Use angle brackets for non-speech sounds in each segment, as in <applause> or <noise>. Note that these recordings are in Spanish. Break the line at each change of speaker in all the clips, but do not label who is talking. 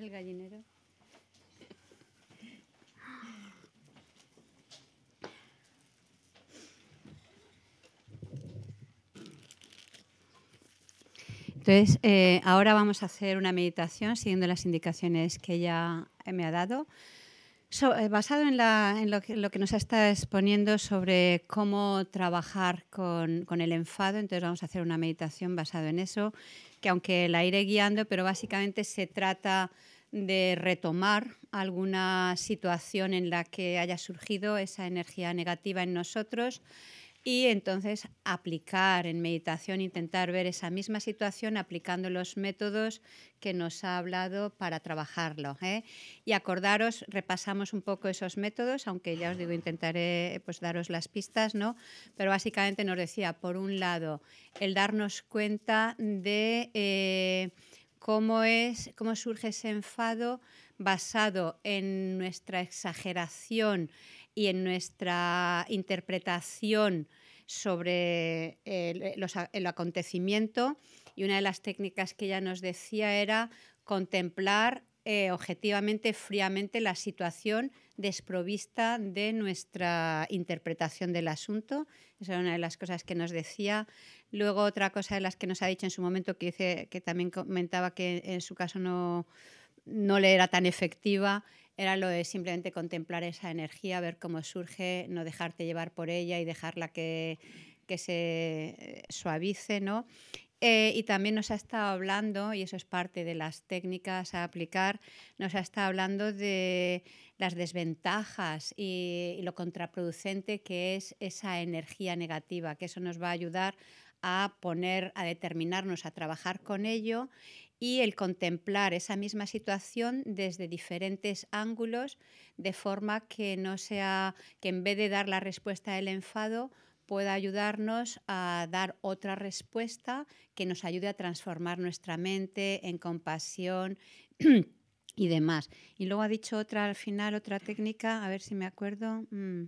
el gallinero. Entonces, eh, ahora vamos a hacer una meditación siguiendo las indicaciones que ella me ha dado, eh, basado en, lo que, nos está exponiendo sobre cómo trabajar con, con el enfado. Entonces, vamos a hacer una meditación basada en eso, que aunque la iré guiando, pero básicamente se trata de retomar alguna situación en la que haya surgido esa energía negativa en nosotros y entonces aplicar en meditación, intentar ver esa misma situación aplicando los métodos que nos ha hablado para trabajarlo. ¿eh? Y acordaros, repasamos un poco esos métodos, aunque ya os digo, intentaré pues, daros las pistas, ¿no? Pero básicamente nos decía, por un lado, el darnos cuenta de eh, cómo, es, cómo surge ese enfado basado en nuestra exageración, y en nuestra interpretación sobre eh, el, acontecimiento. Y una de las técnicas que ella nos decía era contemplar eh, objetivamente, fríamente la situación desprovista de nuestra interpretación del asunto. Esa era una de las cosas que nos decía. Luego otra cosa de las que nos ha dicho en su momento, que, dice, que también comentaba que en su caso no, no le era tan efectiva, era lo de simplemente contemplar esa energía, ver cómo surge, no dejarte llevar por ella y dejarla que, que se eh, suavice, ¿no? Eh, y también nos ha estado hablando, y eso es parte de las técnicas a aplicar, nos ha estado hablando de las desventajas y, y lo contraproducente que es esa energía negativa, que eso nos va a ayudar a poner, a determinarnos a trabajar con ello y el contemplar esa misma situación desde diferentes ángulos, de forma que no sea que en vez de dar la respuesta del enfado, pueda ayudarnos a dar otra respuesta que nos ayude a transformar nuestra mente en compasión <clears throat> y demás. Y luego ha dicho otra al final, otra técnica, a ver si me acuerdo. Mm,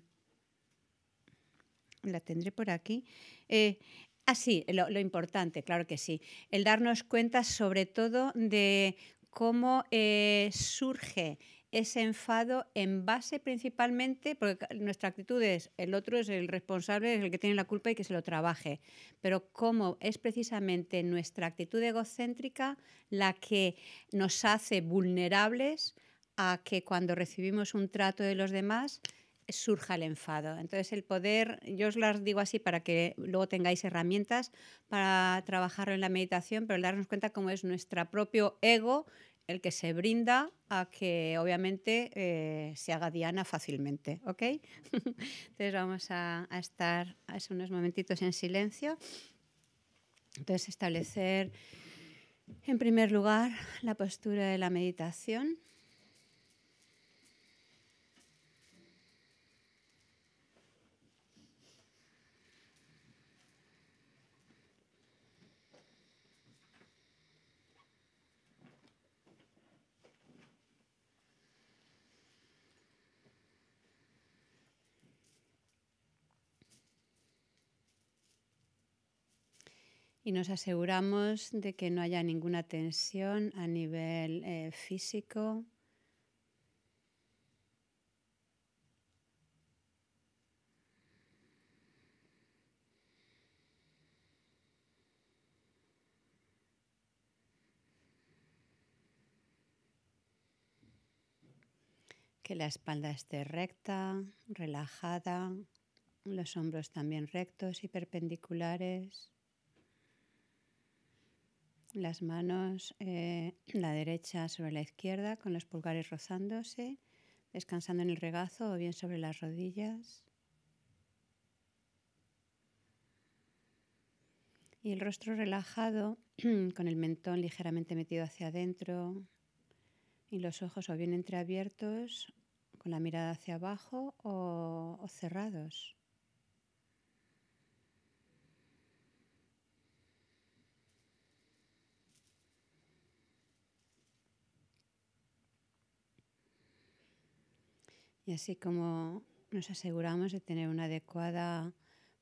la tendré por aquí. Eh, Ah, sí, lo, importante, claro que sí. El darnos cuenta sobre todo de cómo eh, surge ese enfado en base principalmente, porque nuestra actitud es el otro es el responsable, es el que tiene la culpa y que se lo trabaje, pero cómo es precisamente nuestra actitud egocéntrica la que nos hace vulnerables a que cuando recibimos un trato de los demás surja el enfado. Entonces el poder, yo os las digo así para que luego tengáis herramientas para trabajarlo en la meditación, pero darnos cuenta cómo es nuestro propio ego el que se brinda a que obviamente eh, se haga diana fácilmente, ¿ok? <laughs> Entonces vamos a, estar unos momentitos en silencio. Entonces establecer en primer lugar la postura de la meditación. y nos aseguramos de que no haya ninguna tensión a nivel eh, físico. Que la espalda esté recta, relajada, los hombros también rectos y perpendiculares las manos eh, <clears throat> la derecha sobre la izquierda con los pulgares rozándose, descansando en el regazo o bien sobre las rodillas. Y el rostro relajado <clears throat> con el mentón ligeramente metido hacia adentro y los ojos o bien entreabiertos con la mirada hacia abajo o cerrados. Y así como nos aseguramos de tener una adecuada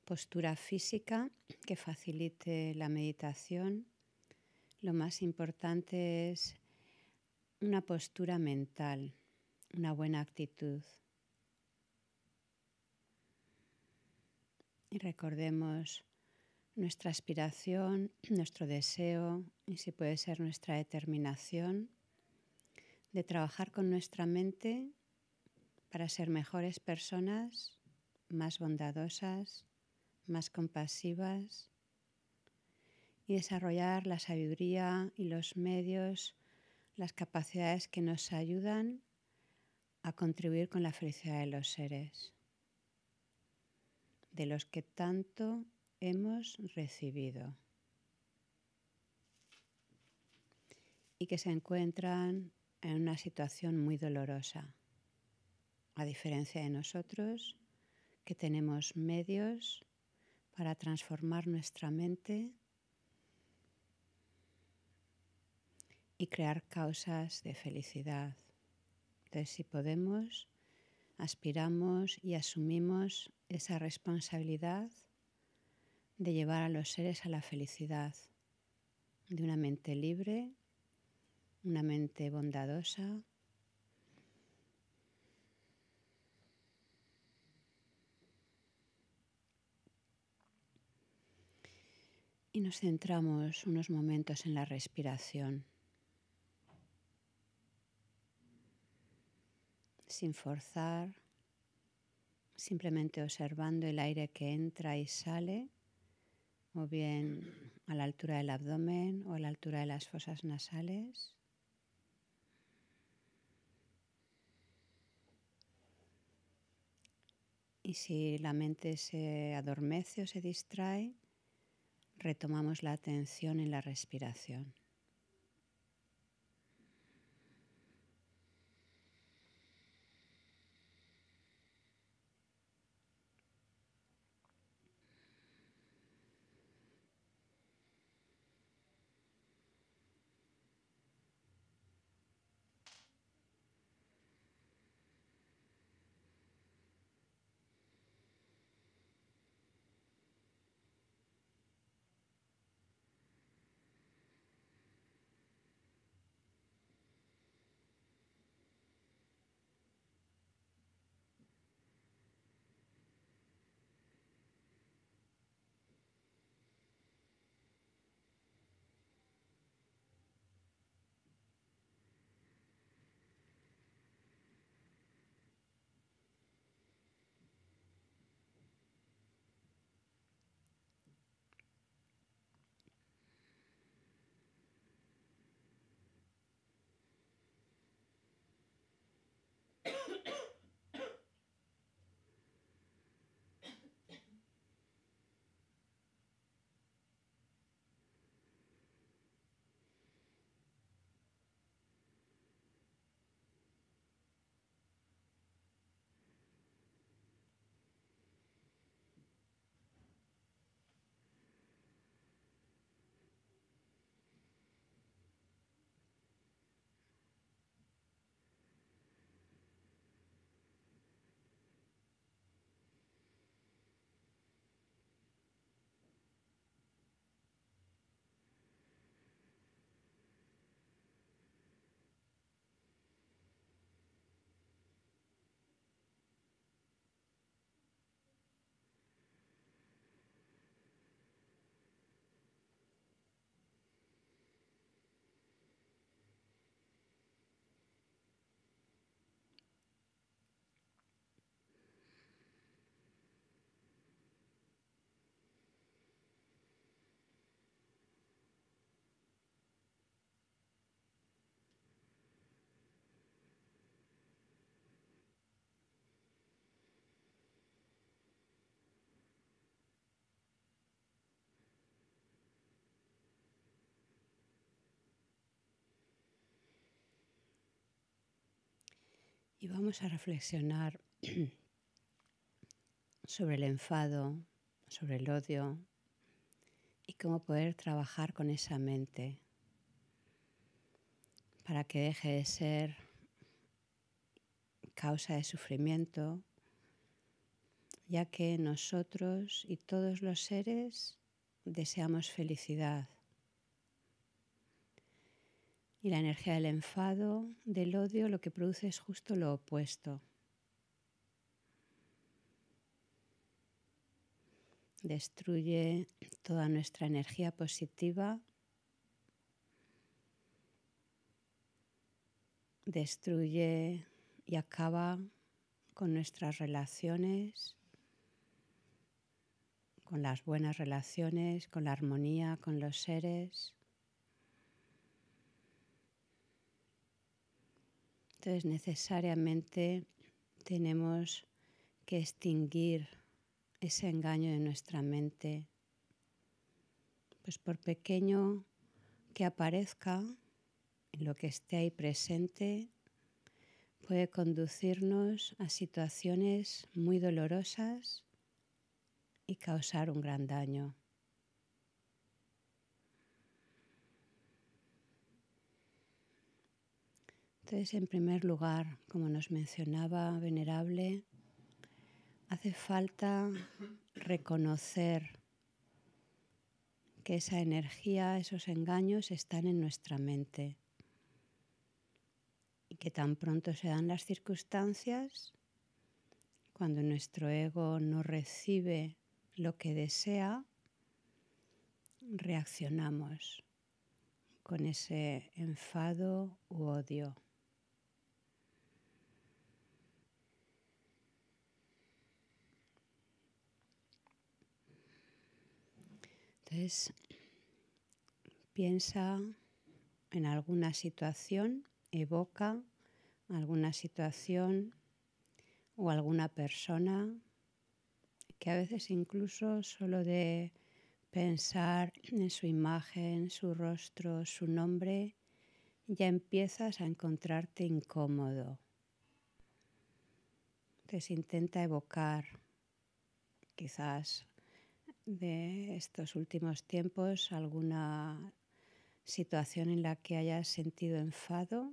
postura física que facilite la meditación, lo más importante es una postura mental, una buena actitud. Y recordemos nuestra aspiración, nuestro deseo y si puede ser nuestra determinación de trabajar con nuestra mente para ser mejores personas, más bondadosas, más compasivas y desarrollar la sabiduría y los medios, las capacidades que nos ayudan a contribuir con la felicidad de los seres, de los que tanto hemos recibido y que se encuentran en una situación muy dolorosa a diferencia de nosotros, que tenemos medios para transformar nuestra mente y crear causas de felicidad. Entonces, si podemos, aspiramos y asumimos esa responsabilidad de llevar a los seres a la felicidad, de una mente libre, una mente bondadosa, y nos centramos unos momentos en la respiración. Sin forzar, simplemente observando el aire que entra y sale, o bien a la altura del abdomen o a la altura de las fosas nasales. Y si la mente se adormece o se distrae, retomamos la atención en la respiración. Y vamos a reflexionar <clears throat> sobre el enfado, sobre el odio y cómo poder trabajar con esa mente para que deje de ser causa de sufrimiento, ya que nosotros y todos los seres deseamos felicidad. Y la energía del enfado, del odio, lo que produce es justo lo opuesto. Destruye toda nuestra energía positiva, destruye y acaba con nuestras relaciones, con las buenas relaciones, con la armonía, con los seres. Entonces necesariamente tenemos que extinguir ese engaño de nuestra mente. Pues por pequeño que aparezca, en lo que esté ahí presente, puede conducirnos a situaciones muy dolorosas y causar un gran daño. Entonces, en primer lugar, como nos mencionaba Venerable, hace falta reconocer que esa energía, esos engaños están en nuestra mente y que tan pronto se dan las circunstancias, cuando nuestro ego no recibe lo que desea, reaccionamos con ese enfado u odio. Entonces, piensa en alguna situación, evoca alguna situación o alguna persona que a veces incluso solo de pensar en su imagen, su rostro, su nombre, ya empiezas a encontrarte incómodo. Entonces intenta evocar quizás de estos últimos tiempos, alguna situación en la que hayas sentido enfado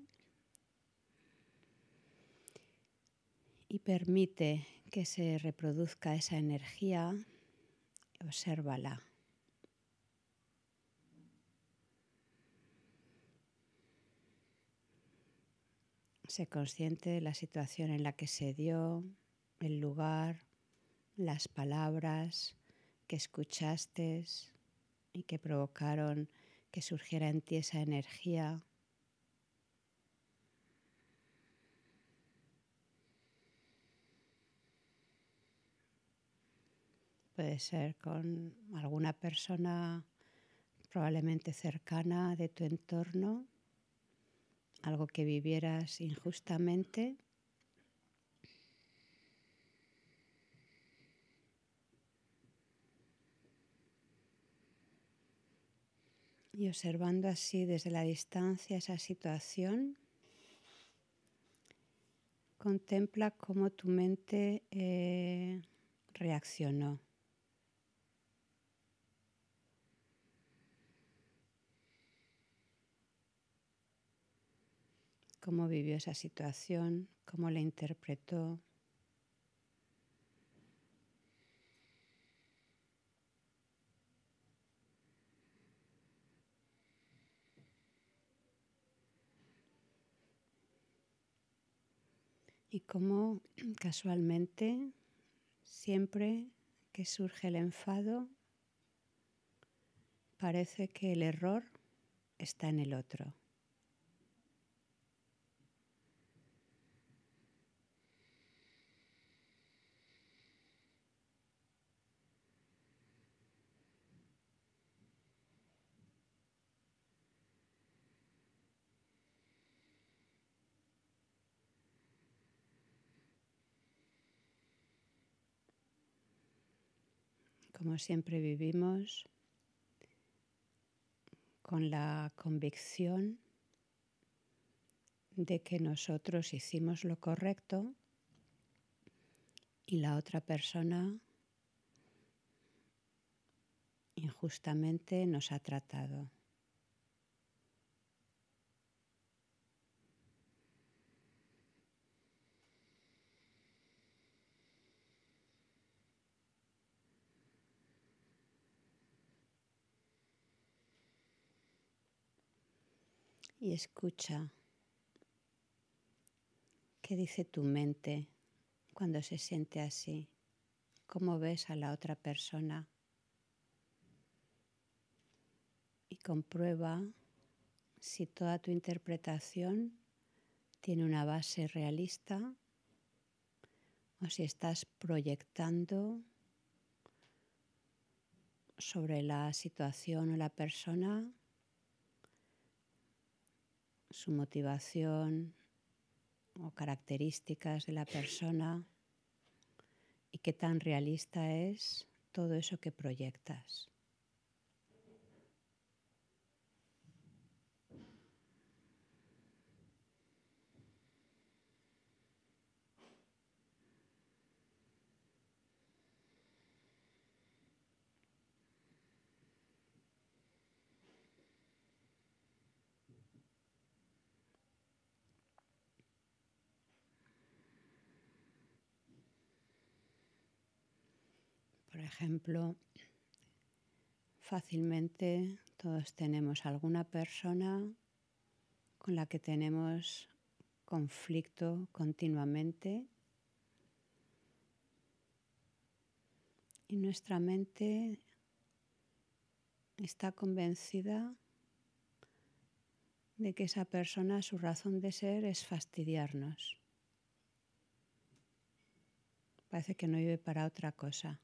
y permite que se reproduzca esa energía, obsérvala. Sé consciente de la situación en la que se dio, el lugar, las palabras que escuchaste y que provocaron que surgiera en ti esa energía. Puede ser con alguna persona probablemente cercana de tu entorno, algo que vivieras injustamente Y observando así desde la distancia esa situación, contempla cómo tu mente eh, reaccionó. cómo vivió esa situación, cómo la interpretó. y como <clears throat> casualmente, siempre que surge el enfado, parece que el error está en el otro. como siempre vivimos con la convicción de que nosotros hicimos lo correcto y la otra persona injustamente nos ha tratado. y escucha qué dice tu mente cuando se siente así, cómo ves a la otra persona y comprueba si toda tu interpretación tiene una base realista o si estás proyectando sobre la situación o la persona su motivación o características de la persona y qué tan realista es todo eso que proyectas. Por ejemplo, fácilmente todos tenemos alguna persona con la que tenemos conflicto continuamente y nuestra mente está convencida de que esa persona, su razón de ser es fastidiarnos. Parece que no vive para otra cosa.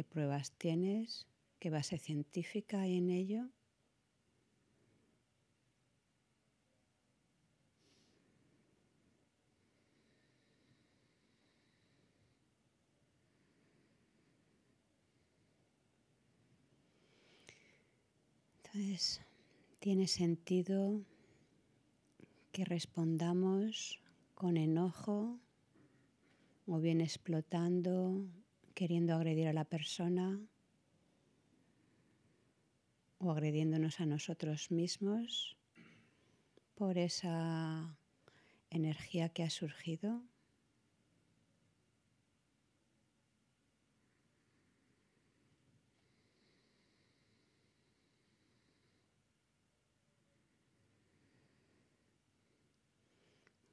¿Qué pruebas tienes? ¿Qué base científica hay en ello? Entonces, tiene sentido que respondamos con enojo o bien explotando queriendo agredir a la persona o agrediéndonos a nosotros mismos por esa energía que ha surgido.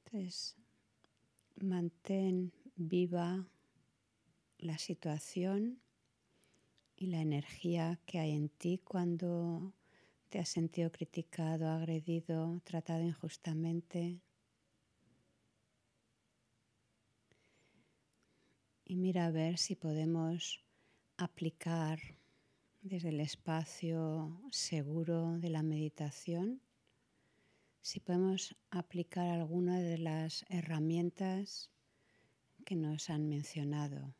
Entonces, mantén viva la situación y la energía que hay en ti cuando te has sentido criticado, agredido, tratado injustamente. Y mira a ver si podemos aplicar desde el espacio seguro de la meditación, si podemos aplicar alguna de las herramientas que nos han mencionado.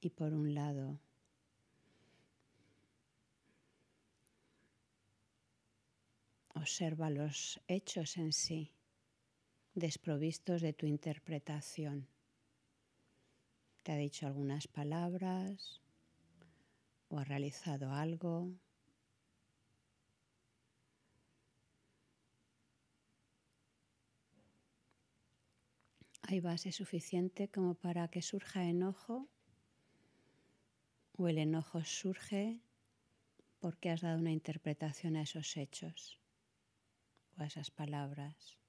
y por un lado. Observa los hechos en sí, desprovistos de tu interpretación. Te ha dicho algunas palabras o ha realizado algo. hay base suficiente como para que surja enojo o el enojo surge porque has dado una interpretación a esos hechos o a esas palabras.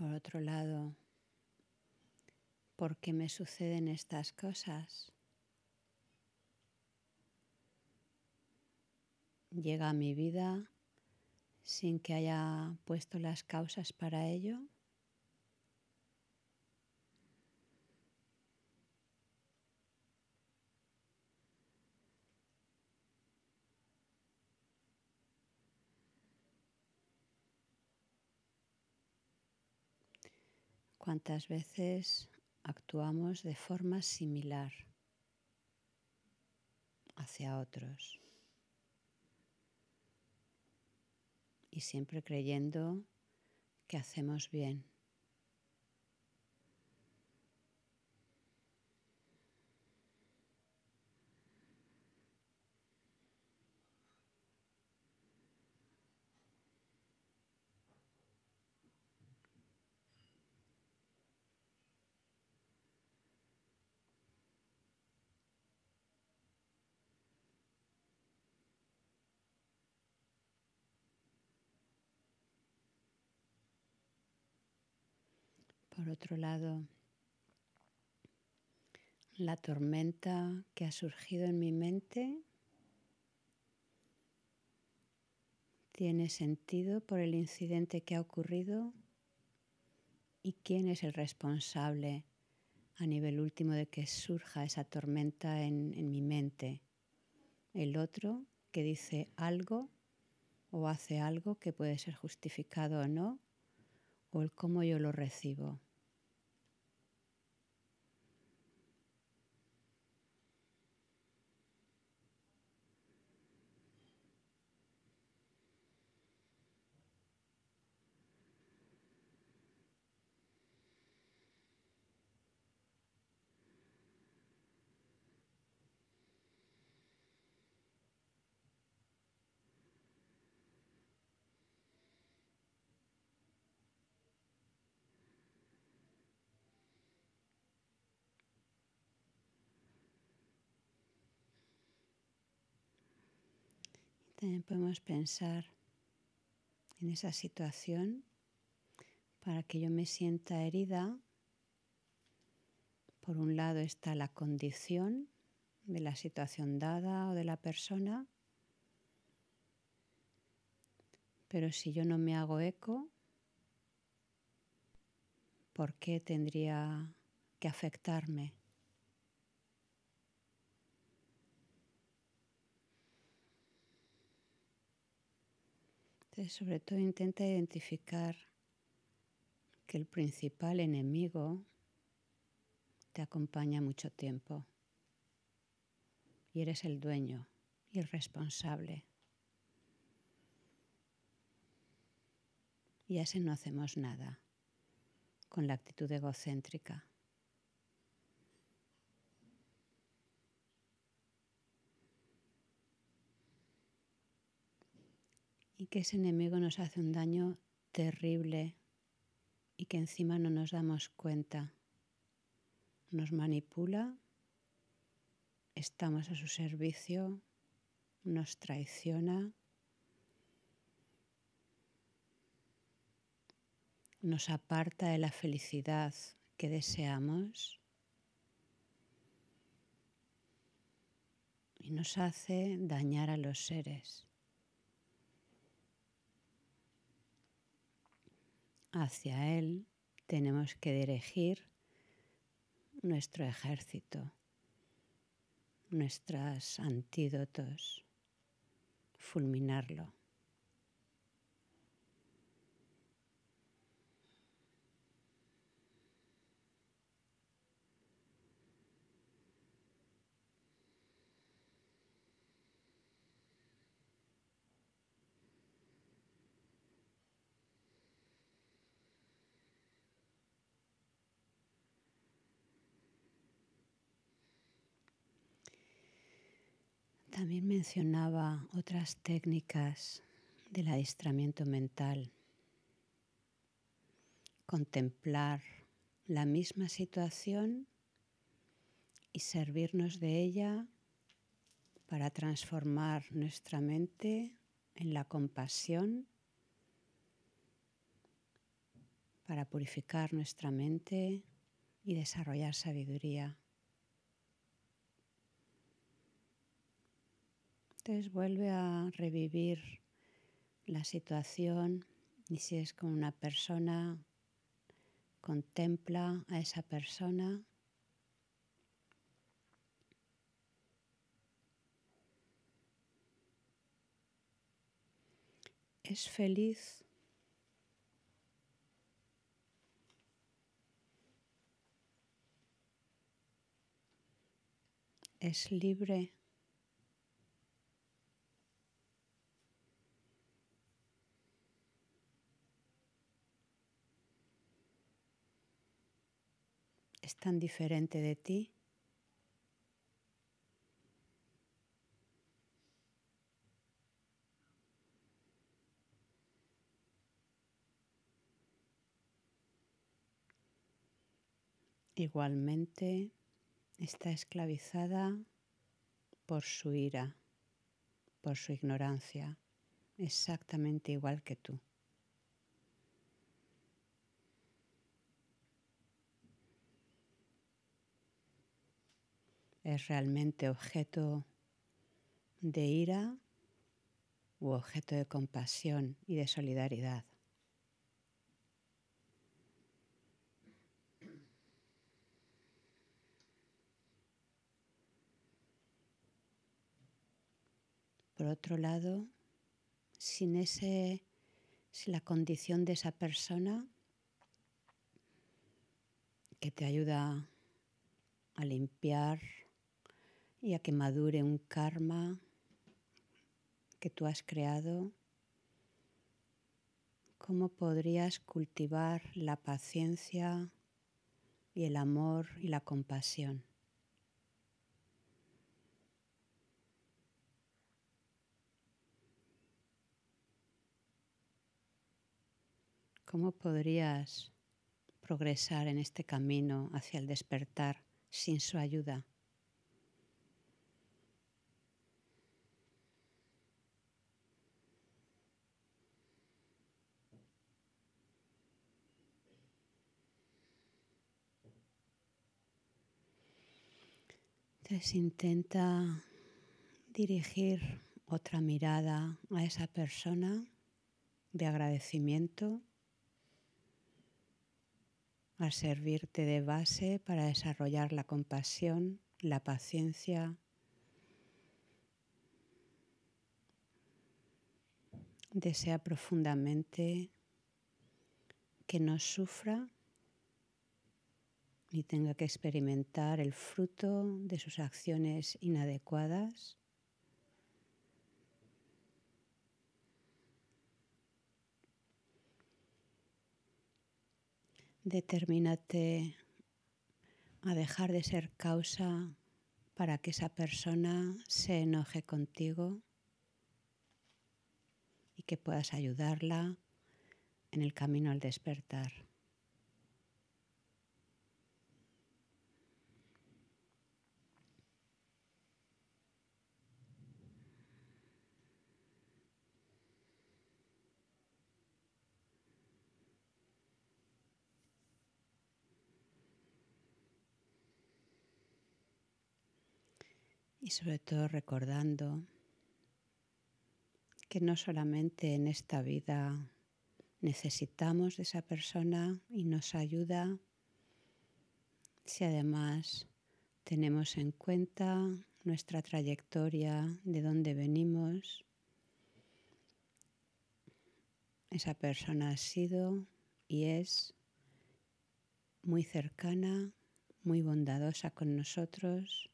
Por otro lado, ¿por qué me suceden estas cosas? Llega a mi vida sin que haya puesto las causas para ello. cuántas veces actuamos de forma similar hacia otros. Y siempre creyendo que hacemos bien. Por otro lado, la tormenta que ha surgido en mi mente tiene sentido por el incidente que ha ocurrido y quién es el responsable a nivel último de que surja esa tormenta en, mi mente. El otro que dice algo o hace algo que puede ser justificado o no, o el cómo yo lo recibo. podemos pensar en esa situación para que yo me sienta herida. Por un lado está la condición de la situación dada o de la persona, pero si yo no me hago eco, ¿por qué tendría que afectarme? sobre todo, intenta identificar que el principal enemigo te acompaña mucho tiempo y eres el dueño y el responsable. Y así no hacemos nada con la actitud egocéntrica. y que ese enemigo nos hace un daño terrible y que encima no nos damos cuenta. Nos manipula, estamos a su servicio, nos traiciona, nos aparta de la felicidad que deseamos y nos hace dañar a los seres. hacia Él tenemos que dirigir nuestro ejército, nuestros antídotos, fulminarlo. También mencionaba otras técnicas del adiestramiento mental. Contemplar la misma situación y servirnos de ella para transformar nuestra mente en la compasión, para purificar nuestra mente y desarrollar sabiduría. vuelve a revivir la situación y si es como una persona, contempla a esa persona. Es feliz. Es libre. es tan diferente de ti. Igualmente está esclavizada por su ira, por su ignorancia, exactamente igual que tú. es realmente objeto de ira u objeto de compasión y de solidaridad. Por otro lado, sin ese, la condición de esa persona que te ayuda a limpiar y a que madure un karma que tú has creado, ¿cómo podrías cultivar la paciencia y el amor y la compasión? ¿Cómo podrías progresar en este camino hacia el despertar sin su ayuda? Pues intenta dirigir otra mirada a esa persona de agradecimiento a servirte de base para desarrollar la compasión, la paciencia, desea profundamente que no sufra y tenga que experimentar el fruto de sus acciones inadecuadas. Determínate a dejar de ser causa para que esa persona se enoje contigo y que puedas ayudarla en el camino al despertar. y sobre todo recordando que no solamente en esta vida necesitamos de esa persona y nos ayuda, si además tenemos en cuenta nuestra trayectoria, de dónde venimos, esa persona ha sido y es muy cercana, muy bondadosa con nosotros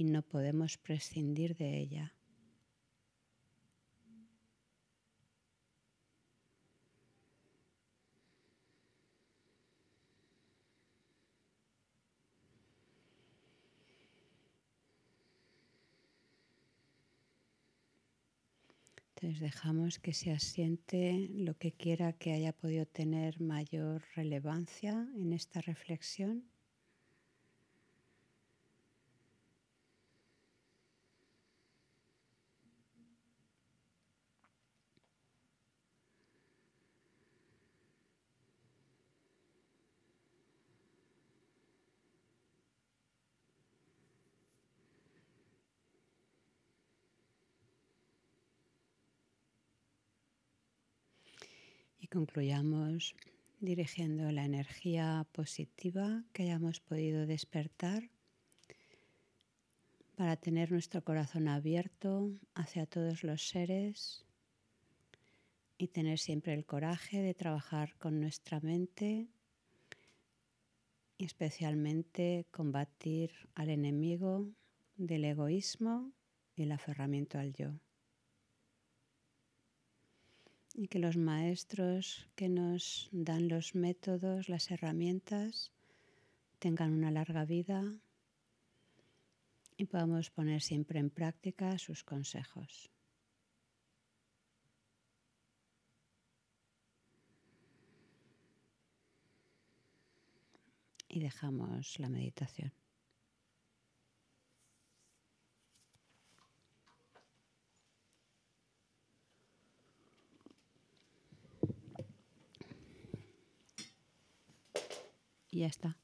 y no podemos prescindir de ella. Entonces dejamos que se asiente lo que quiera que haya podido tener mayor relevancia en esta reflexión. Concluyamos dirigiendo la energía positiva que hayamos podido despertar para tener nuestro corazón abierto hacia todos los seres y tener siempre el coraje de trabajar con nuestra mente y especialmente combatir al enemigo del egoísmo y el aferramiento al yo y que los maestros que nos dan los métodos, las herramientas, tengan una larga vida y podamos poner siempre en práctica sus consejos. Y dejamos la meditación. ya está.